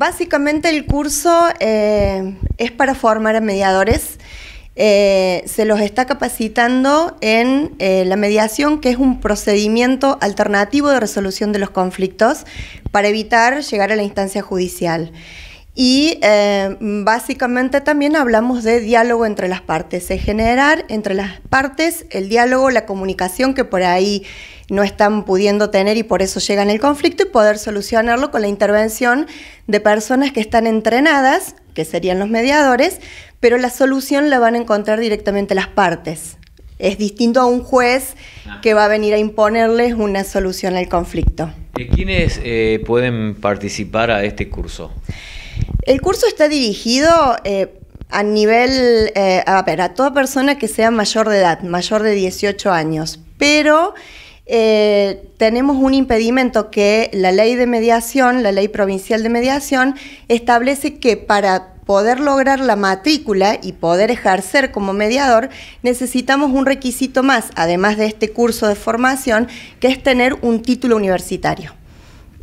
Básicamente el curso eh, es para formar a mediadores. Eh, se los está capacitando en eh, la mediación, que es un procedimiento alternativo de resolución de los conflictos para evitar llegar a la instancia judicial. Y básicamente también hablamos de diálogo entre las partes, de generar entre las partes el diálogo, la comunicación que por ahí no están pudiendo tener y por eso llegan el conflicto y poder solucionarlo con la intervención de personas que están entrenadas, que serían los mediadores, pero la solución la van a encontrar directamente las partes. Es distinto a un juez ah. que va a venir a imponerles una solución al conflicto. Eh, ¿Quiénes eh, pueden participar a este curso? El curso está dirigido eh, a nivel, a toda persona que sea mayor de edad, mayor de 18 años, pero eh, tenemos un impedimento que la ley de mediación, la ley provincial de mediación, establece que para poder lograr la matrícula y poder ejercer como mediador, necesitamos un requisito más, además de este curso de formación, que es tener un título universitario.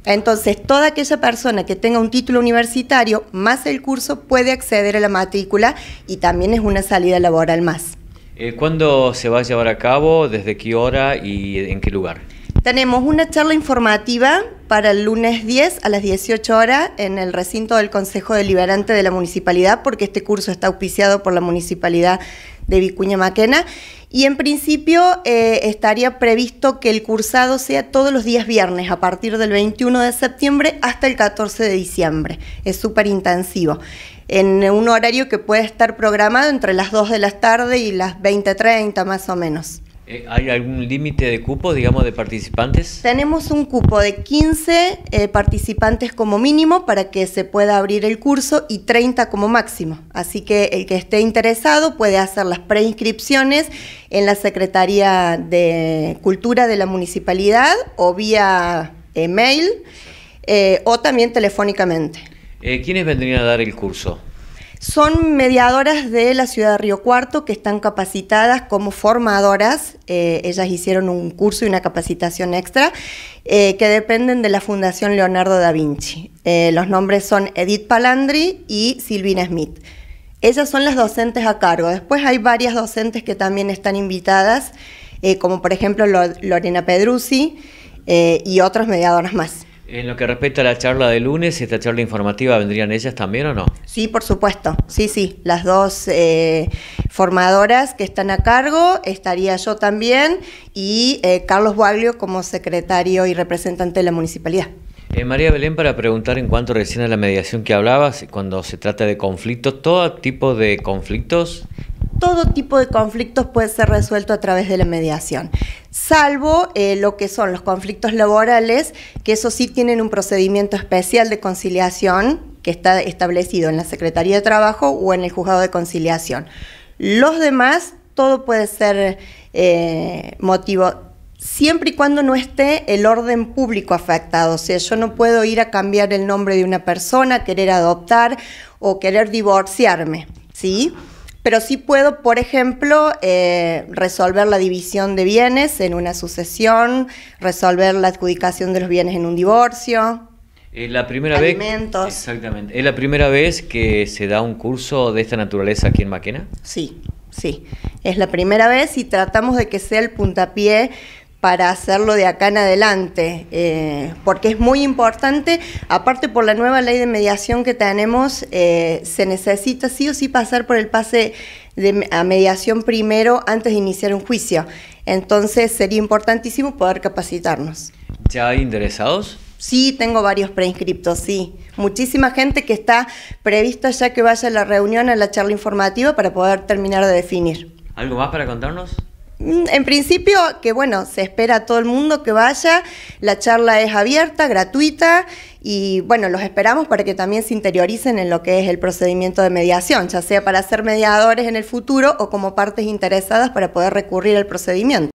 Entonces, toda aquella persona que tenga un título universitario más el curso puede acceder a la matrícula y también es una salida laboral más. Eh, ¿Cuándo se va a llevar a cabo? ¿Desde qué hora y en qué lugar? Tenemos una charla informativa para el lunes 10 a las 18 horas en el recinto del Consejo Deliberante de la Municipalidad, porque este curso está auspiciado por la Municipalidad de Vicuña Maquena y en principio eh, estaría previsto que el cursado sea todos los días viernes, a partir del 21 de septiembre hasta el 14 de diciembre. Es súper intensivo. En un horario que puede estar programado entre las 2 de la tarde y las 20.30 más o menos. Eh, ¿Hay algún límite de cupo, digamos, de participantes? Tenemos un cupo de 15 eh, participantes como mínimo para que se pueda abrir el curso y 30 como máximo. Así que el que esté interesado puede hacer las preinscripciones en la Secretaría de Cultura de la Municipalidad o vía email eh, o también telefónicamente. ¿Quiénes vendrían a dar el curso? Son mediadoras de la ciudad de Río Cuarto que están capacitadas como formadoras. Eh, ellas hicieron un curso y una capacitación extra eh, que dependen de la Fundación Leonardo da Vinci. Eh, los nombres son Edith Palandri y Silvina Smith. Ellas son las docentes a cargo. Después hay varias docentes que también están invitadas, como por ejemplo Lorena Pedruzzi y otras mediadoras más. En lo que respecta a la charla de lunes, esta charla informativa, ¿vendrían ellas también o no? Sí, por supuesto. Sí, sí. Las dos eh, formadoras que están a cargo, estaría yo también y eh, Carlos Baglio como secretario y representante de la municipalidad. Eh, María Belén, para preguntar en cuanto recién a la mediación que hablabas, cuando se trata de conflictos, todo tipo de conflictos todo tipo de conflictos puede ser resuelto a través de la mediación salvo eh, lo que son los conflictos laborales, que eso sí tienen un procedimiento especial de conciliación que está establecido en la Secretaría de Trabajo o en el Juzgado de Conciliación. Los demás, todo puede ser eh, motivo, siempre y cuando no esté el orden público afectado. O sea, yo no puedo ir a cambiar el nombre de una persona, querer adoptar o querer divorciarme, ¿sí? Pero sí puedo, por ejemplo, eh, resolver la división de bienes en una sucesión, resolver la adjudicación de los bienes en un divorcio. la primera vez. Exactamente. ¿Es la primera vez que se da un curso de esta naturaleza aquí en Maquena? Sí, sí. Es la primera vez y tratamos de que sea el puntapié para hacerlo de acá en adelante, eh, porque es muy importante, aparte por la nueva ley de mediación que tenemos, eh, se necesita sí o sí pasar por el pase de, a mediación primero antes de iniciar un juicio. Entonces sería importantísimo poder capacitarnos. ¿Ya hay interesados? Sí, tengo varios preinscriptos, sí. Muchísima gente que está prevista ya que vaya a la reunión, a la charla informativa para poder terminar de definir. ¿Algo más para contarnos? Mm, en principio, que bueno, se espera a todo el mundo que vaya, la charla es abierta, gratuita y bueno, los esperamos para que también se interioricen en lo que es el procedimiento de mediación, ya sea para ser mediadores en el futuro o como partes interesadas para poder recurrir al procedimiento.